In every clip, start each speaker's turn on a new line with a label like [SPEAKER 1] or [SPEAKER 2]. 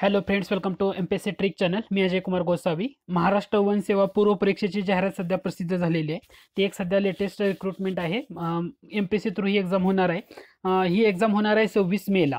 [SPEAKER 1] hello friends welcome to M P S C trick channel मी अजय कुमार गोसावी महाराष्ट्र वन सेवा पूर्व परीक्षेची जाहिरात सध्या प्रसिद्ध झालेली आहे ती एक सध्या लेटेस्ट रिक्रुटमेंट आहे एम पी थ्रू ही एक्झाम होणार आहे ही एक्झाम होणार आहे सव्वीस मेला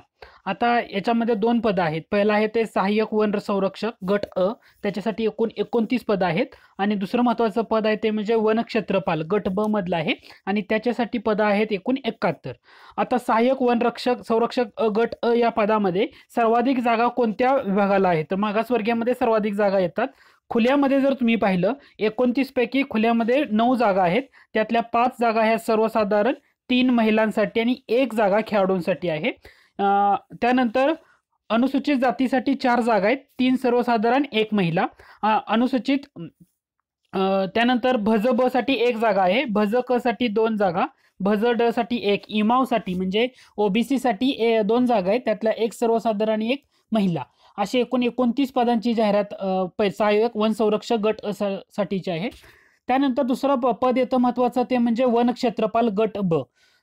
[SPEAKER 1] आता याच्यामध्ये दोन पदं आहेत पहिलं आहे ते सहाय्यक वन संरक्षक गट अ त्याच्यासाठी एकूण एकोणतीस पदं आहेत आणि दुसरं महत्त्वाचं पद आहे ते म्हणजे वनक्षेत्रपाल गट ब मधलं आहे आणि त्याच्यासाठी पदं आहेत एकूण एकाहत्तर आता सहाय्यक वनरक्षक संरक्षक अ गट अ या पदामध्ये सर्वाधिक जागा कोणत्या विभागाला आहे तर मागासवर्गीयमध्ये सर्वाधिक जागा येतात खुल्यामध्ये जर तुम्ही पाहिलं एकोणतीसपैकी खुल्यामध्ये नऊ जागा आहेत त्यातल्या पाच जागा ह्या सर्वसाधारण तीन महिलांसाठी आणि एक जागा खेळाडूंसाठी आहे त्यानंतर अनुसूचित जातीसाठी चार जागा आहेत तीन सर्वसाधारण एक महिला अनुसूचित त्यानंतर भज ब साठी एक जागा आहे भज क साठी दोन जागा भज ड साठी एक इमावसाठी म्हणजे ओबीसी साठी दोन जागा आहेत त्यातल्या एक सर्वसाधारण एक महिला असे एकूण एकोणतीस पदांची जाहिरात सहाय्यक वन संरक्षक गट साठीची आहे त्यानंतर दुसरं पद येतं महत्वाचं ते म्हणजे वन क्षेत्रपाल गट ब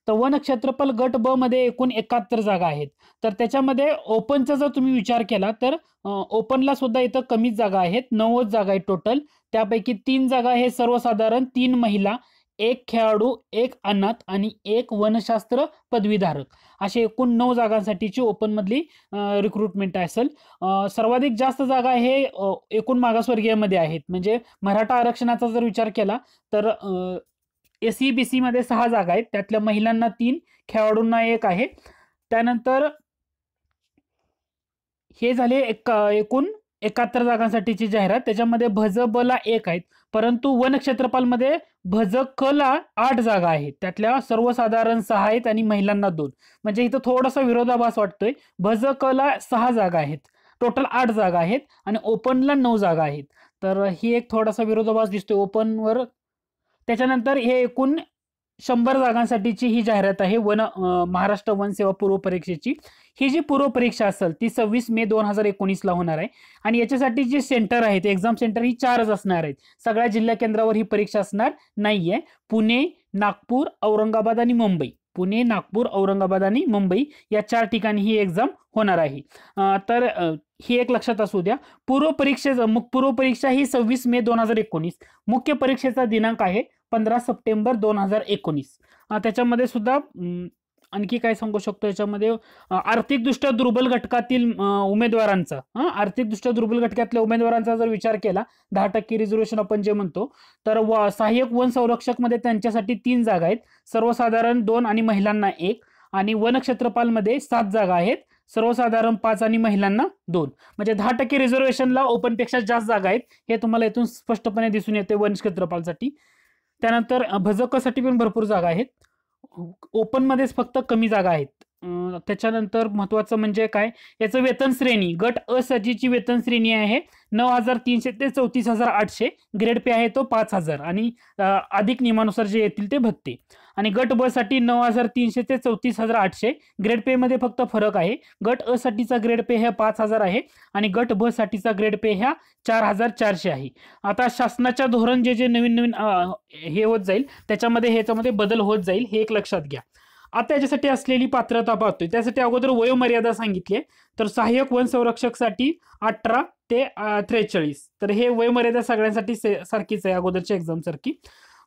[SPEAKER 1] तर नक्षत्रफल गट ब मध्ये एकूण एकाहत्तर जागा आहेत तर त्याच्यामध्ये ओपनचा जर तुम्ही विचार केला तर ओपनला सुद्धा इथं कमीच जागा आहेत नव्वद जागा आहेत टोटल त्यापैकी तीन जागा हे सर्वसाधारण तीन महिला एक खेळाडू एक अनाथ आणि एक वनशास्त्र पदवीधारक असे एकूण नऊ जागांसाठीची ओपनमधली रिक्रुटमेंट असेल सर्वाधिक जास्त जागा हे एकूण मागासवर्गीयामध्ये आहेत म्हणजे मराठा आरक्षणाचा जर विचार केला तर एसीबीसी सी बी सहा जागा आहेत त्यातल्या महिलांना तीन खेळाडूंना एक आहे त्यानंतर हे झाले एक एकूण एकाहत्तर जागांसाठीची जाहिरात त्याच्यामध्ये भज बला एक आहेत परंतु वनक्षेत्रपालमध्ये भज कला आठ जागा आहेत त्यातल्या सर्वसाधारण सहा आहेत आणि महिलांना दोन म्हणजे इथं थोडासा विरोधाभास वाटतोय भज कला सहा जागा आहेत टोटल आठ जागा आहेत आणि ओपनला नऊ जागा आहेत तर ही एक थोडासा विरोधाभास दिसतोय ओपनवर त्याच्यानंतर हे एकूण शंभर जागांसाठीची ही जाहिरात आहे वन महाराष्ट्र वन सेवा पूर्व परीक्षेची ही जी पूर्व परीक्षा असेल ती सव्वीस मे दोन हजार एकोणीसला होणार आहे आणि याच्यासाठी जे सेंटर आहेत एक्झाम सेंटर ही चारच असणार आहेत सगळ्या जिल्हा केंद्रावर ही परीक्षा असणार नाहीये पुणे नागपूर औरंगाबाद आणि मुंबई पुणे नागपूर औरंगाबाद आणि मुंबई या चार ठिकाणी ही एक्झाम होणार आहे तर ही एक लक्षात असू द्या पूर्व परीक्षेचा पूर्व परीक्षा ही सव्वीस मे दोन हजार एकोणीस मुख्य परीक्षेचा दिनांक आहे पंधरा सप्टेंबर दोन हजार एकोणीस त्याच्यामध्ये सुद्धा आणखी काय सांगू शकतो याच्यामध्ये आर्थिकदृष्ट्या दुर्बल घटकातील उमेदवारांचा आर्थिकदृष्ट्या दुर्बल घटकातल्या उमेदवारांचा जर विचार केला दहा टक्के रिझर्वेशन आपण जे म्हणतो तर व सहाय्यक वन संरक्षक मध्ये त्यांच्यासाठी तीन जागा आहेत सर्वसाधारण दोन आणि महिलांना एक आणि वनक्षेत्रपालमध्ये सात जागा आहेत सर्वसाधारण पाच आणि महिलांना दोन म्हणजे दहा टक्के रिझर्वेशनला ओपनपेक्षा जास्त जागा आहेत हे तुम्हाला इथून स्पष्टपणे दिसून येते वनक्षेत्रपालसाठी त्यानंतर भजकासाठी पण भरपूर जागा आहेत ओपनमध्येच फक्त कमी जागा आहेत त्याच्यानंतर महत्त्वाचं म्हणजे काय याचं वेतन श्रेणी गट अ असजीची वेतन श्रेणी आहे नऊ हजार तीनशे ते चौतीस हजार आठशे ग्रेड पे आहे तो पाच हजार आणि अधिक नियमानुसार जे येतील ते भत्ते आणि गट ब साठी नऊ हजार तीनशे ते चौतीस हजार आठशे ग्रेड पे मध्ये फक्त फरक आहे गट अ साठीचा ग्रेड पे ह्या पाच हजार आहे आणि गट ब साठीचा ग्रेड पे ह्या चार हजार चारशे आहे आता शासनाच्या धोरण जे जे नवीन नवीन हे होत जाईल त्याच्यामध्ये ह्याच्यामध्ये बदल होत जाईल हे एक लक्षात घ्या आता याच्यासाठी असलेली पात्रता पाहतोय त्यासाठी अगोदर वयोमर्यादा सांगितली तर सहाय्यक वन संरक्षक साठी अठरा ते त्रेचाळीस तर हे वयोमर्यादा सगळ्यांसाठी सारखीच आहे अगोदरच्या एक्झाम सारखी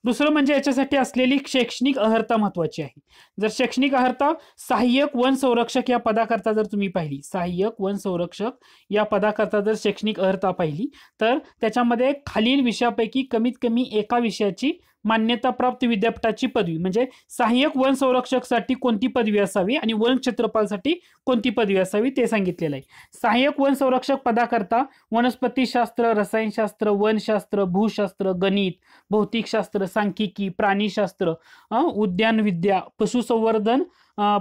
[SPEAKER 1] दुसरं म्हणजे याच्यासाठी असलेली शैक्षणिक अर्हता महत्वाची आहे जर शैक्षणिक अर्हता सहाय्यक वन संरक्षक या पदाकरता जर तुम्ही पाहिली सहाय्यक वन संरक्षक या पदाकरता जर शैक्षणिक अर्हता पाहिली तर त्याच्यामध्ये खालील विषयापैकी कमीत कमी एका विषयाची मान्यता प्राप्त विद्यापीठाची पदवी म्हणजे सहाय्यक वन संरक्षक साठी कोणती पदवी असावी आणि वन क्षेत्रपालसाठी कोणती पदवी असावी ते सांगितलेलं आहे सहाय्यक वन संरक्षक पदाकरता वनस्पतीशास्त्र रसायनशास्त्र वनशास्त्र भूशास्त्र गणित भौतिकशास्त्र सांख्यिकी प्राणीशास्त्र विद्या पशुसंवर्धन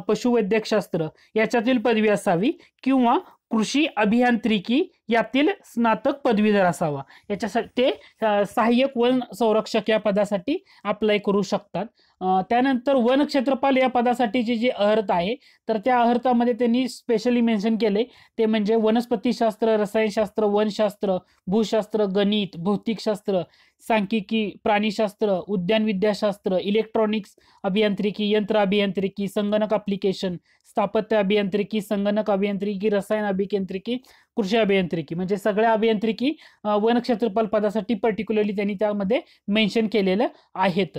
[SPEAKER 1] पशुवैद्यकशास्त्र याच्यातील पदवी असावी किंवा कृषी अभियांत्रिकी यातील स्नातक पदवीधर असावा याच्यासाठी ते सहाय्यक वन संरक्षक या पदासाठी अप्लाय करू शकतात त्यानंतर वन क्षेत्रपाल या पदासाठीची जे अहर्त आहे तर त्या अहर्तामध्ये त्यांनी स्पेशली मेन्शन केले ते म्हणजे वनस्पतीशास्त्र रसायनशास्त्र वनशास्त्र भूशास्त्र गणित भौतिकशास्त्र सांख्यिकी प्राणीशास्त्र उद्यान विद्याशास्त्र इलेक्ट्रॉनिक्स अभियांत्रिकी यंत्र अभियांत्रिकी संगणक अप्लिकेशन स्थापत्य अभियांत्रिकी संगणक अभियांत्रिकी रसायन अभियांत्रिकी कृषी अभियांत्रिकी म्हणजे सगळ्या अभियांत्रिकी वनक्षेत्रपाल पदासाठी पर्टिक्युलरली त्यांनी त्यामध्ये मेन्शन केलेलं आहेत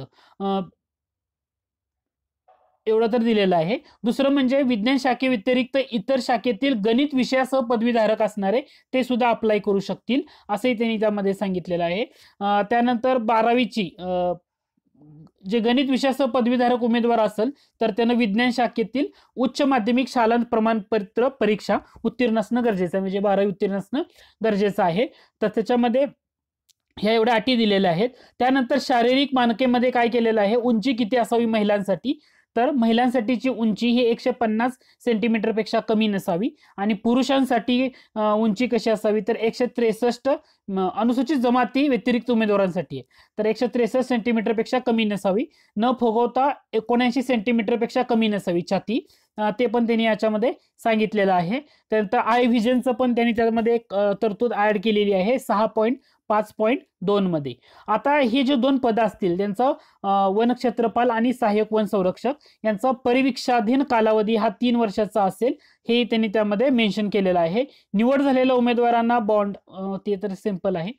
[SPEAKER 1] एवढा तर दिलेला आहे दुसरं म्हणजे विज्ञान शाखेव्यतिरिक्त इतर शाखेतील गणित विषयासह पदवीधारक असणारे ते सुद्धा अप्लाय करू शकतील असंही त्यांनी त्यामध्ये सांगितलेलं आहे त्यानंतर बारावीची जे गणित विषयासह पदवीधारक उमेदवार असेल तर त्यानं विज्ञान शाखेतील उच्च माध्यमिक शालांत प्रमाणपत्र परीक्षा उत्तीर्ण असणं गरजेचं आहे म्हणजे बारावी उत्तीर्ण असणं गरजेचं आहे तर त्याच्यामध्ये ह्या एवढ्या अटी दिलेल्या आहेत त्यानंतर शारीरिक मानकेमध्ये काय केलेलं आहे उंची किती असावी महिलांसाठी तर महिलांसाठीची उंची ही एकशे पन्नास सेंटीमीटरपेक्षा कमी नसावी आणि पुरुषांसाठी उंची कशी असावी तर एकशे त्रेसष्ट अनुसूचित जमाती व्यतिरिक्त उमेदवारांसाठी आहे तर एकशे त्रेसष्ट सेंटीमीटरपेक्षा कमी नसावी न फोगवता एकोणऐंशी सेंटीमीटरपेक्षा कमी नसावी छाती ते पण त्यांनी याच्यामध्ये सांगितलेलं आहे त्यानंतर आय व्हिजनचं पण त्यांनी त्यामध्ये एक तरतूद ऍड केलेली आहे सहा पॉईंट पाच पॉईंट मध्ये आता हे जे दोन पद असतील त्यांचं क्षेत्रपाल आणि सहाय्यक वन संरक्षक यांचा परिवीक्षाधीन कालावधी हा तीन वर्षाचा असेल हे त्यांनी त्यामध्ये मेन्शन केलेलं आहे निवड झालेल्या उमेदवारांना बॉन्ड ते तर सिम्पल आहे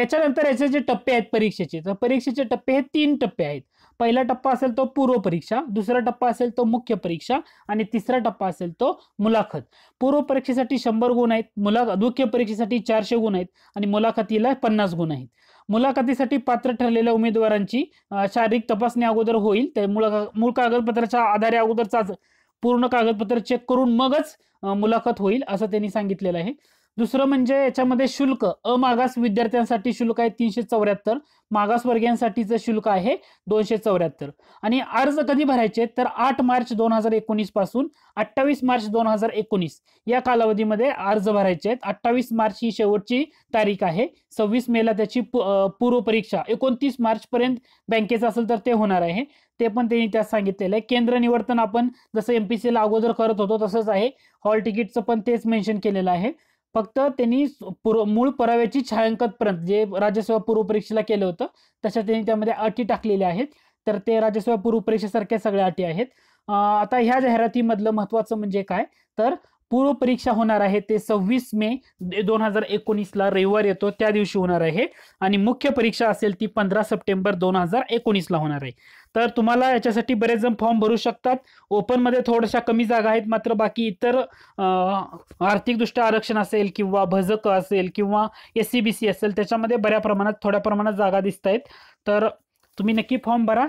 [SPEAKER 1] याच्यानंतर याचे जे टप्पे आहेत परीक्षेचे तर परीक्षेचे टप्पे हे तीन टप्पे आहेत पहिला टप्पा असेल तो पूर्व परीक्षा दुसरा टप्पा असेल तो मुख्य परीक्षा आणि तिसरा टप्पा असेल तो मुलाखत पूर्व परीक्षेसाठी शंभर गुण आहेत मुलाखत मुख्य परीक्षेसाठी चारशे गुण आहेत आणि मुलाखतीला पन्नास गुण आहेत मुलाखतीसाठी पात्र ठरलेल्या उमेदवारांची शारीरिक तपासणी अगोदर होईल त्या मूळ कागदपत्राच्या आधारे अगोदरचाच पूर्ण कागदपत्र चेक करून मगच मुलाखत होईल असं त्यांनी सांगितलेलं आहे दुसरं म्हणजे याच्यामध्ये शुल्क अमागास विद्यार्थ्यांसाठी शुल्क आहे तीनशे चौऱ्याहत्तर मागासवर्गीयांसाठीचं शुल्क आहे दोनशे चौऱ्याहत्तर आणि अर्ज कधी भरायचे तर आठ मार्च दोन हजार एकोणीस पासून अठ्ठावीस मार्च दोन हजार एकोणीस या कालावधीमध्ये अर्ज भरायचे आहेत अठ्ठावीस मार्च ही शेवटची तारीख आहे सव्वीस मेला त्याची पूर्व परीक्षा मार्च पर्यंत बँकेचं असेल तर ते होणार आहे ते पण त्यांनी त्यात सांगितलेलं आहे केंद्र निवर्तन आपण जसं एमपीसीला अगोदर करत होतो तसंच आहे हॉल तिकीटचं पण तेच मेन्शन केलेलं आहे फक्त त्यांनी पूर्व मूळ पुराव्याची पर्यंत जे राज्यसेवा पूर्व परीक्षेला केलं होतं तशा त्यांनी त्यामध्ये अटी टाकलेल्या आहेत तर ते राज्यसेवा पूर्व परीक्षेसारख्या सगळ्या अटी आहेत आता ह्या जाहिरातीमधलं महत्वाचं म्हणजे काय तर पूर्व परीक्षा होणार आहे ते सव्वीस मे दोन हजार एकोणीसला रविवार येतो त्या दिवशी होणार आहे आणि मुख्य परीक्षा असेल ती पंधरा सप्टेंबर दोन हजार एकोणीसला होणार आहे तर तुम्हाला याच्यासाठी बरेच जण फॉर्म भरू शकतात ओपनमध्ये थोड्याशा कमी जागा आहेत मात्र बाकी इतर आर्थिकदृष्ट्या आरक्षण असेल किंवा भजक असेल किंवा एस सी बी सी असेल त्याच्यामध्ये बऱ्या प्रमाणात थोड्या प्रमाणात जागा दिसत आहेत तर तुम्ही नक्की फॉर्म भरा